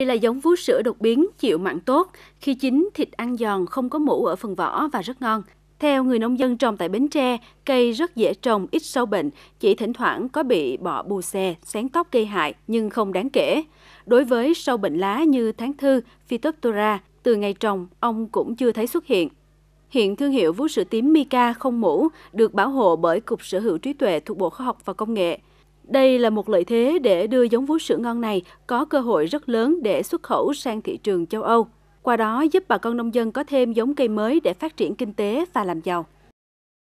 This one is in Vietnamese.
Đây là giống vú sữa đột biến, chịu mặn tốt. Khi chín, thịt ăn giòn, không có mũ ở phần vỏ và rất ngon. Theo người nông dân trồng tại Bến Tre, cây rất dễ trồng, ít sâu bệnh, chỉ thỉnh thoảng có bị bọ bù xè, xén tóc gây hại nhưng không đáng kể. Đối với sâu bệnh lá như tháng thư, Phytophthora, từ ngày trồng, ông cũng chưa thấy xuất hiện. Hiện thương hiệu vú sữa tím Mika không mũ được bảo hộ bởi Cục Sở hữu trí tuệ thuộc Bộ Khoa học và Công nghệ. Đây là một lợi thế để đưa giống vú sữa ngon này có cơ hội rất lớn để xuất khẩu sang thị trường châu Âu. Qua đó giúp bà con nông dân có thêm giống cây mới để phát triển kinh tế và làm giàu.